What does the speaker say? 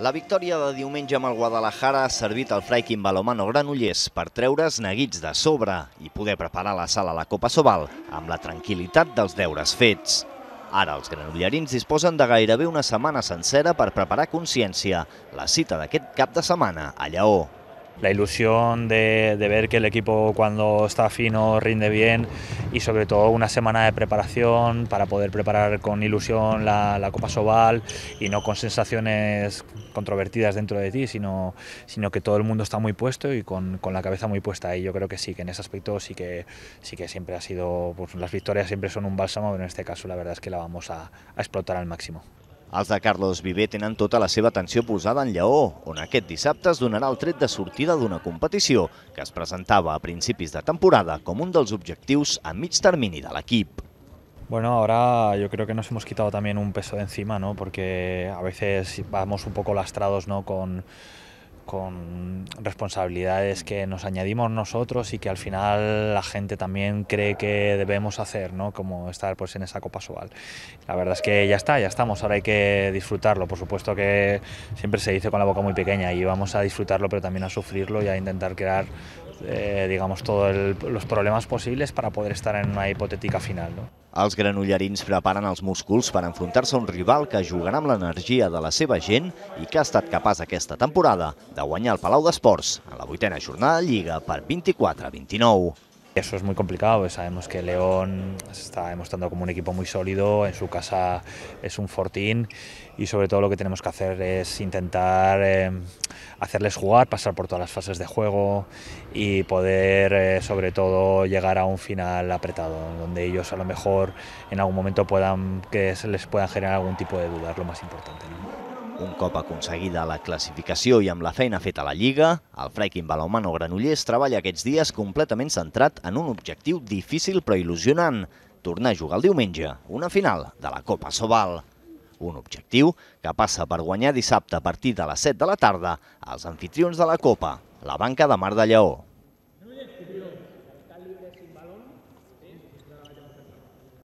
La victòria de diumenge amb el Guadalajara ha servit al Fraikin Balomano Granollers per treure's neguits de sobre i poder preparar la sala a la Copa Sobal amb la tranquil·litat dels deures fets. Ara els granollerins disposen de gairebé una setmana sencera per preparar consciència la cita d'aquest cap de setmana a Lleó. la ilusión de, ver que el equipo cuando está fino rinde bien y sobre todo una semana de preparación para poder preparar con ilusión la, Copa Sobal y no con sensaciones controvertidas dentro de ti, sino, que todo el mundo está muy puesto y con, la cabeza muy puesta. Y yo creo que sí, que en ese aspecto sí que, sí que siempre ha sido, pues las victorias siempre son un bálsamo, pero en este caso la verdad es que la vamos a explotar al máximo. Els de Carlos Viver tenen tota la seva atenció posada en Lleó, on aquest dissabte es donarà el tret de sortida d'una competició que es presentava a principis de temporada com un dels objectius a mig termini de l'equip. Bueno, ahora yo creo que nos hemos quitado también un peso de encima, ¿no? Porque a veces vamos un poco lastrados, ¿no? Con con responsabilidades que nos añadimos nosotros y que al final la gente también cree que debemos hacer, ¿no? Como estar pues en esa Copa Sobal. La verdad es que ya está, ya estamos, ahora hay que disfrutarlo. Por supuesto que siempre se dice con la boca muy pequeña y vamos a disfrutarlo pero también a sufrirlo y a intentar crear eh, digamos, todos los problemas posibles para poder estar en una hipotética final. ¿no? Els granollerins preparen els músculs per enfrontar-se a un rival que jugarà amb l'energia de la seva gent i que ha estat capaç aquesta temporada de guanyar el Palau d'Esports en la vuitena jornada de Lliga per 24-29. eso es muy complicado. Sabemos que León se está demostrando como un equipo muy sólido, en su casa es un fortín y sobre todo lo que tenemos que hacer es intentar eh, hacerles jugar, pasar por todas las fases de juego y poder eh, sobre todo llegar a un final apretado, donde ellos a lo mejor en algún momento puedan que se les puedan generar algún tipo de duda, es lo más importante. Un cop aconseguida la classificació i amb la feina feta a la Lliga, el Freikin Balomano Granollers treballa aquests dies completament centrat en un objectiu difícil però il·lusionant, tornar a jugar el diumenge, una final de la Copa Sobal. Un objectiu que passa per guanyar dissabte a partir de les 7 de la tarda als anfitrions de la Copa, la banca de Mar de Lleó.